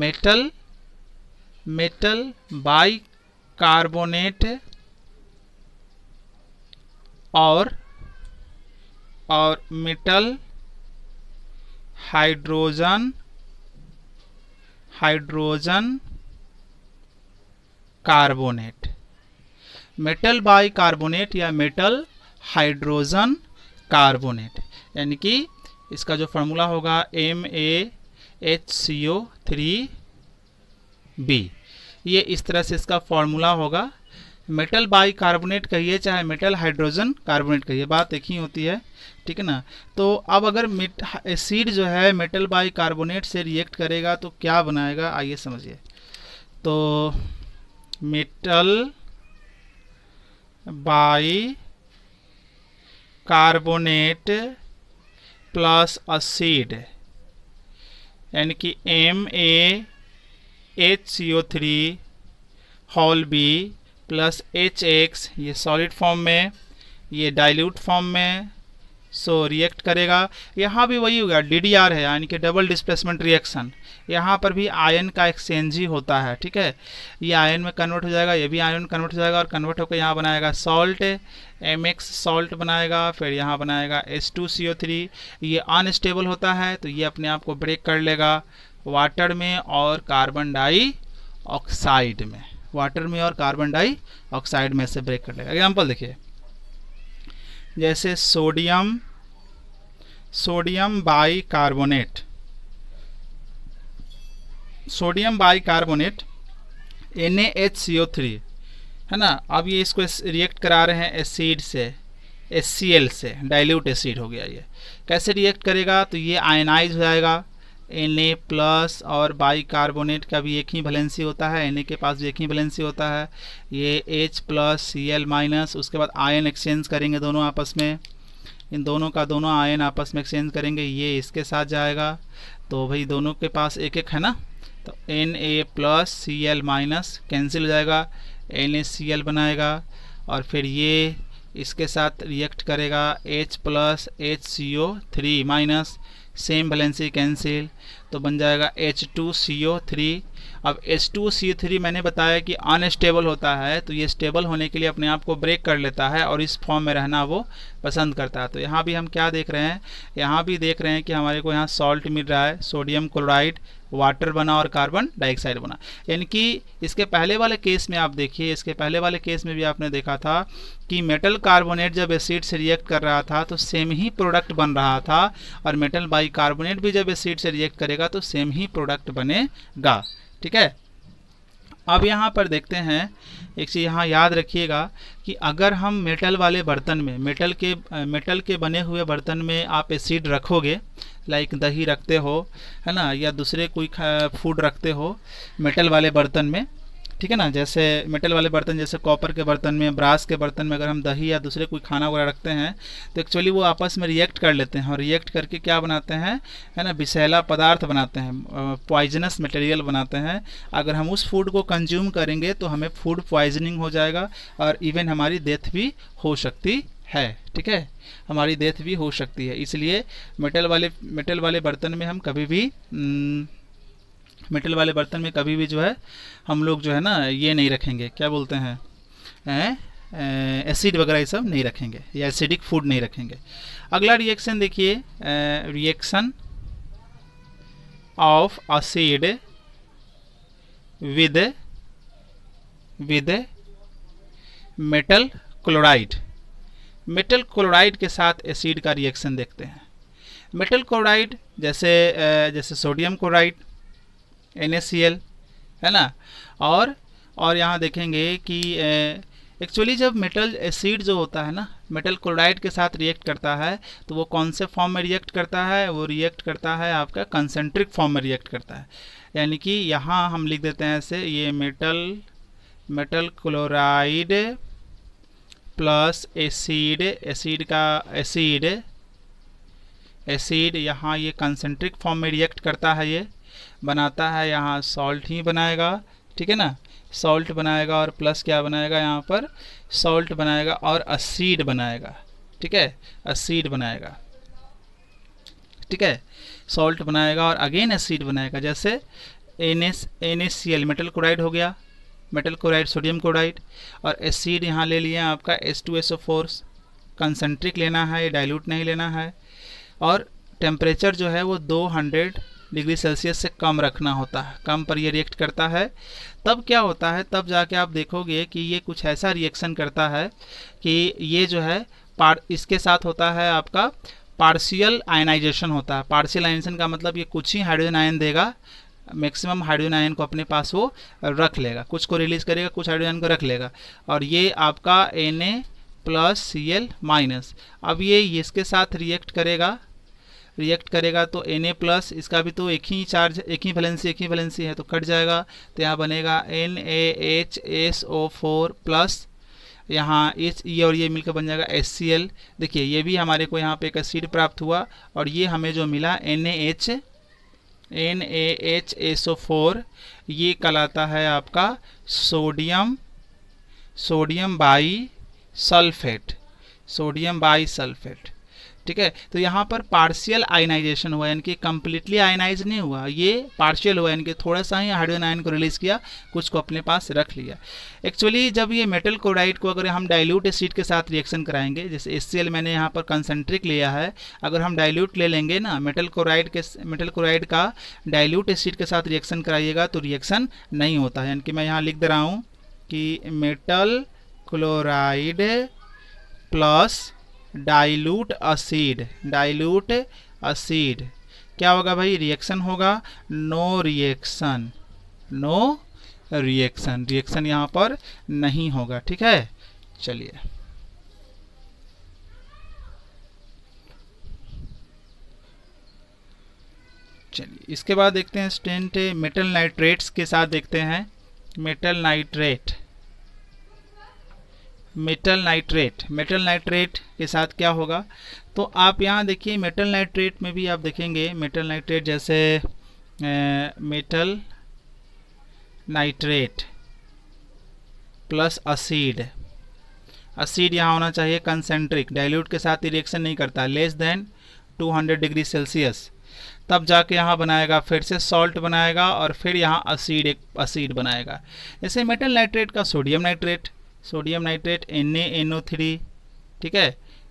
metal metal bicarbonate और और metal hydrogen hydrogen carbonate metal bicarbonate या metal hydrogen carbonate यानी कि इसका जो फार्मूला होगा M A H C O three B ये इस तरह से इसका फॉर्मूला होगा मेटल बाई कार्बोनेट कहिए चाहे मेटल हाइड्रोजन कार्बोनेट कहिए बात एक ही होती है ठीक है ना तो अब अगर एसिड जो है मेटल बाई कार्बोनेट से रिएक्ट करेगा तो क्या बनाएगा आइए समझिए तो metal bicarbonate plus acid यानी कि M A H C O three हॉल बी प्लस एच एक्स ये सॉलिड फॉर्म में ये डाइल्यूट फॉर्म में सो so, रिएक्ट करेगा यहाँ भी वही होगा डी डी आर है यानी कि डबल डिस्प्लेसमेंट रिएक्शन यहाँ पर भी आयन का एक्सचेंज ही होता है ठीक है ये आयन में कन्वर्ट हो जाएगा ये भी आयन कन्वर्ट हो जाएगा और कन्वर्ट होकर यहाँ बनाएगा सॉल्ट एम एक्स सॉल्ट बनाएगा फिर यहाँ बनाएगा S two C O three ये अनस्टेबल होता है तो ये अपने आप को ब्रेक कर लेगा वाटर में और कार्बन डाई ऑक्साइड में वाटर में और कार्बन डाई ऑक्साइड में से ब्रेक कर लेगा एग्जाम्पल देखिए जैसे sodium sodium bicarbonate sodium bicarbonate N three है ना अब ये इसको रिएक्ट करा रहे हैं एसिड से एच से डाइल्यूट एसिड हो गया ये कैसे रिएक्ट करेगा तो ये आयनाइज हो जाएगा एन ए प्लस और बाई कार्बोनेट का भी एक ही वैलेंसी होता है एन ए के पास भी एक ही वैलेंसी होता है ये H plus C L minus उसके बाद आयन एक्सचेंज करेंगे दोनों आपस में इन दोनों का दोनों आयन आपस में एक्सचेंज करेंगे ये इसके साथ जाएगा तो भाई दोनों के पास एक एक है ना तो N A plus C L minus cancel हो जाएगा एन ए सी एल बनाएगा और फिर ये इसके साथ रिएक्ट करेगा H plus H C O three minus same balance cancel तो बन जाएगा H two C O three अब एच टू सी थ्री मैंने बताया कि अनस्टेबल होता है तो ये स्टेबल होने के लिए अपने आप को ब्रेक कर लेता है और इस फॉर्म में रहना वो पसंद करता है तो यहाँ भी हम क्या देख रहे हैं यहाँ भी देख रहे हैं कि हमारे को यहाँ सॉल्ट मिल रहा है सोडियम क्लोराइड वाटर बना और कार्बन डाइऑक्साइड बना यानी कि इसके पहले वाले केस में आप देखिए इसके पहले वाले केस में भी आपने देखा था कि मेटल कार्बोनेट जब एसिड से रिएक्ट कर रहा था तो सेम ही प्रोडक्ट बन रहा था और मेटल बाई कार्बोनेट भी जब एसिड से रिएक्ट करेगा जाएगा तो सेम ही प्रोडक्ट बनेगा ठीक है अब यहाँ पर देखते हैं एक चीज़ यहाँ याद रखिएगा कि अगर हम मेटल वाले बर्तन में मेटल के मेटल के बने हुए बर्तन में आप एसिड रखोगे लाइक दही रखते हो है ना या दूसरे कोई फूड रखते हो मेटल वाले बर्तन में ठीक है ना जैसे मेटल वाले बर्तन जैसे कॉपर के बर्तन में ब्रास के बर्तन में अगर हम दही या दूसरे कोई खाना वगैरह रखते हैं तो एक्चुअली वो आपस में रिएक्ट कर लेते हैं और रिएक्ट करके क्या बनाते हैं है ना विषैला पदार्थ बनाते हैं पॉइजनस मटेरियल बनाते हैं अगर हम उस फूड को कंज्यूम करेंगे तो हमें फूड पॉइजनिंग हो जाएगा और इवन हमारी डेथ भी हो सकती है ठीक है हमारी डेथ भी हो सकती है इसलिए मेटल वाले मेटल वाले बर्तन में हम कभी भी न, मेटल वाले बर्तन में कभी भी जो है हम लोग जो है ना ये नहीं रखेंगे क्या बोलते हैं एसिड वगैरह ये सब नहीं रखेंगे या एसिडिक फूड नहीं रखेंगे अगला रिएक्शन देखिए reaction of acid with with metal chloride metal chloride के साथ एसिड का रिएक्शन देखते हैं मेटल क्लोराइड जैसे जैसे सोडियम क्लोराइड एन है ना और और यहाँ देखेंगे कि एक्चुअली जब मेटल एसिड जो होता है ना मेटल क्लोराइड के साथ रिएक्ट करता है तो वो कौन से फॉर्म में रिएक्ट करता है वो रिएक्ट करता है आपका कंसेंट्रिक फॉर्म में रिएक्ट करता है यानी कि यहाँ हम लिख देते हैं ऐसे ये metal metal chloride plus acid acid का एसिड एसिड यहाँ ये कंसेंट्रिक फॉर्म में रिएक्ट करता है ये बनाता है यहाँ सॉल्ट ही बनाएगा ठीक है ना सॉल्ट बनाएगा और प्लस क्या बनाएगा यहाँ पर सॉल्ट बनाएगा और असीड बनाएगा ठीक है असीड बनाएगा ठीक है सॉल्ट बनाएगा और अगेन एसिड बनाएगा जैसे N S N S C L metal chloride हो गया मेटल क्लोराइड सोडियम क्लोराइड और एसिड यहाँ ले लिया आपका S two S O four concentric लेना है डाइल्यूट नहीं लेना है और टेम्परेचर जो है वो 200 डिग्री सेल्सियस से कम रखना होता है कम पर ये रिएक्ट करता है तब क्या होता है तब जाके आप देखोगे कि ये कुछ ऐसा रिएक्शन करता है कि ये जो है पार इसके साथ होता है आपका पार्शियल आयनाइजेशन होता है पार्शियल आयनाइजेशन का मतलब ये कुछ ही हाइड्रोजन आयन देगा मैक्सिमम हाइड्रोजन आयन को अपने पास वो रख लेगा कुछ को रिलीज करेगा कुछ हाइड्रोजन को रख लेगा और ये आपका N A plus C L minus अब ये इसके साथ रिएक्ट करेगा रिएक्ट करेगा तो एन प्लस इसका भी तो एक ही चार्ज एक ही वैलेंसी एक ही वैलेंसी है तो कट जाएगा तो यहाँ बनेगा N A H S O four plus यहाँ एच ये e और ये e मिलकर बन जाएगा एस सी एल देखिए ये भी हमारे को यहाँ पे एक एसिड प्राप्त हुआ और ये हमें जो मिला N A H N A H S O four ये कहलाता है आपका sodium sodium bisulphate sodium bisulphate ठीक है तो यहाँ पर पार्शियल आयनाइजेशन हुआ यानी कि कम्प्लीटली आयनाइज नहीं हुआ ये पार्शियल हुआ यानी कि थोड़ा सा ही हाइड्रोजन आयन को रिलीज किया कुछ को अपने पास रख लिया एक्चुअली जब ये मेटल क्लोराइड को अगर हम डाइल्यूट एसिड के साथ रिएक्शन कराएंगे जैसे एस मैंने यहाँ पर कंसेंट्रिक लिया है अगर हम डायल्यूट ले लेंगे ना मेटल क्लोराइड के मेटल क्लोराइड का डायल्यूट एसिड के साथ रिएक्शन कराइएगा तो रिएक्शन नहीं होता है यानी कि मैं यहाँ लिख दे रहा हूँ कि metal chloride plus dilute acid dilute acid क्या होगा भाई रिएक्शन होगा no reaction no reaction reaction यहाँ पर नहीं होगा ठीक है चलिए चलिए इसके बाद देखते हैं स्टेंट मेटल नाइट्रेट्स के साथ देखते हैं metal nitrate metal nitrate metal nitrate के साथ क्या होगा तो आप यहाँ देखिए मेटल नाइट्रेट में भी आप देखेंगे मेटल नाइट्रेट जैसे metal nitrate plus acid acid यहाँ होना चाहिए कंसेंट्रिक डाइल्यूट के साथ रिएक्शन नहीं करता लेस देन 200 डिग्री सेल्सियस तब जाके यहाँ बनाएगा फिर से सॉल्ट बनाएगा और फिर यहाँ असीड एक असीड बनाएगा जैसे मेटल नाइट्रेट का sodium nitrate sodium nitrate N ठीक है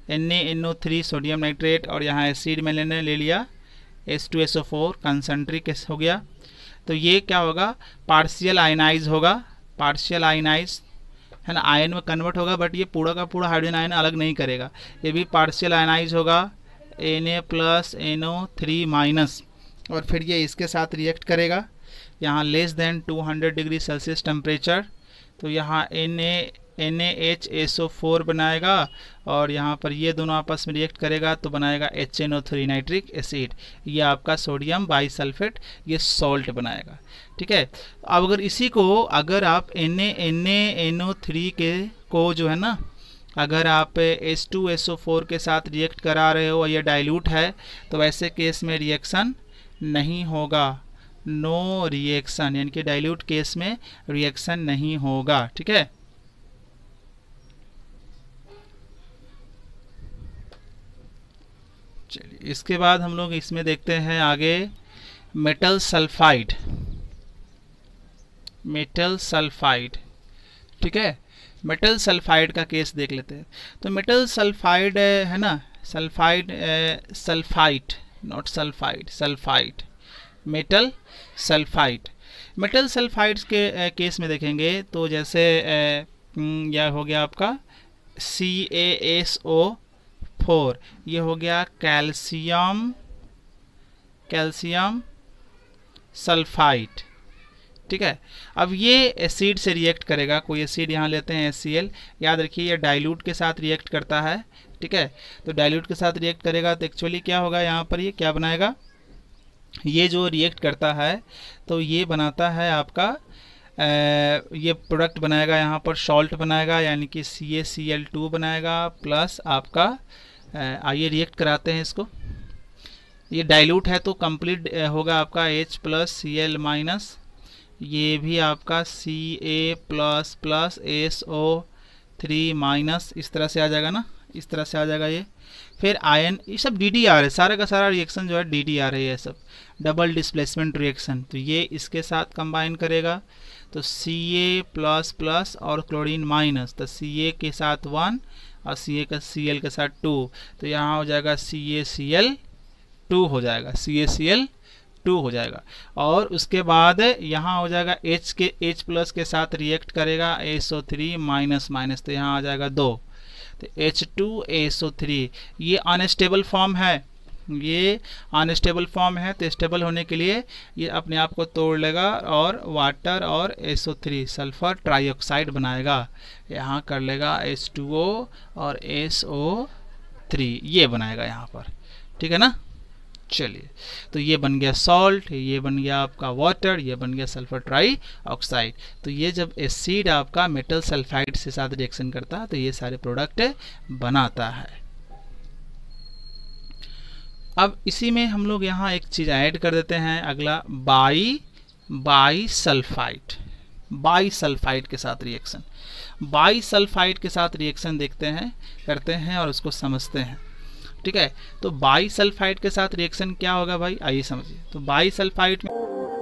एन सोडियम नाइट्रेट और यहाँ एसिड मैंने ले लिया S two S O four concentric हो गया तो ये क्या होगा पार्शियल आयनाइज होगा पार्शियल आयनाइज है ना आयन में कन्वर्ट होगा बट ये पूरा का पूरा हाइड्रोजन आयन अलग नहीं करेगा ये भी पार्शियल आयनाइज होगा N A plus N O three minus और फिर ये इसके साथ रिएक्ट करेगा यहाँ less than 200 degree Celsius temperature तो यहाँ N A N H S O four बनाएगा और यहाँ पर ये दोनों आपस में रिएक्ट करेगा तो बनाएगा H N O three nitric acid ये आपका सोडियम बाईसल्फेट ये सॉल्ट बनाएगा ठीक है अब अगर इसी को अगर आप N N N O three के को जो है ना अगर आप H2SO4 के साथ रिएक्ट करा रहे हो और ये डाइल्यूट है तो वैसे केस में रिएक्शन नहीं होगा नो रिएक्शन यानी कि डाइल्यूट केस में रिएक्शन नहीं होगा ठीक है चलिए इसके बाद हम लोग इसमें देखते हैं आगे मेटल सल्फाइड मेटल सल्फाइड ठीक है मेटल सल्फाइड का केस देख लेते हैं तो मेटल सल्फाइड है ना sulphide sulphite not sulphide sulphite metal sulphide metal sulphides के ए, eh, केस में देखेंगे तो जैसे eh, hmm, यह हो गया आपका C A S O four ये हो गया कैल्शियम कैल्शियम सल्फाइट ठीक है अब ये एसिड से रिएक्ट करेगा कोई एसिड यहाँ लेते हैं एस याद रखिए ये डाइल्यूट के साथ रिएक्ट करता है ठीक है तो डाइल्यूट के साथ रिएक्ट करेगा तो एक्चुअली क्या होगा यहाँ पर ये क्या बनाएगा ये जो रिएक्ट करता है तो ये बनाता है आपका आ, ये प्रोडक्ट बनाएगा यहाँ पर सॉल्ट बनाएगा यानी कि C A C L two बनाएगा प्लस आपका आइए रिएक्ट कराते हैं इसको ये डाइल्यूट है तो कंप्लीट होगा आपका H plus C L minus ये भी आपका C A plus plus S O three minus इस तरह से आ जाएगा ना इस तरह से आ जाएगा ये फिर आयन ये सब डी डी आर है सारा का सारा रिएक्शन जो है डी डी आर है ये सब डबल डिस्प्लेसमेंट रिएक्शन तो ये इसके साथ कंबाइन करेगा तो सी ए प्लस प्लस और क्लोरीन माइनस तो सी ए के साथ वन और सी ए का सी एल के साथ टू तो यहाँ हो जाएगा सी ए सी एल टू हो जाएगा सी ए सी एल टू हो जाएगा और उसके बाद यहाँ हो जाएगा एच के एच प्लस के साथ रिएक्ट करेगा A SO three minus minus तो यहाँ आ जाएगा दो तो H two A SO three ये अनस्टेबल फॉर्म है ये अनस्टेबल फॉर्म है तो स्टेबल होने के लिए ये अपने आप को तोड़ लेगा और वाटर और SO3 सल्फर ट्राईऑक्साइड बनाएगा यहाँ कर लेगा H2O और SO3 ये बनाएगा यहाँ पर ठीक है ना चलिए तो ये बन गया सॉल्ट ये बन गया आपका वाटर ये बन गया सल्फर ट्राई ऑक्साइड तो ये जब एसिड आपका मेटल सल्फाइड से साथ रिएक्शन करता है तो ये सारे प्रोडक्ट बनाता है अब इसी में हम लोग यहाँ एक चीज़ ऐड कर देते हैं अगला bi bisulphite bisulphite के साथ रिएक्शन बाई सल्फ़ाइट के साथ रिएक्शन देखते हैं करते हैं और उसको समझते हैं ठीक है तो बाई सल्फाइट के साथ रिएक्शन क्या होगा भाई आइए समझिए तो बाई सल्फाइट में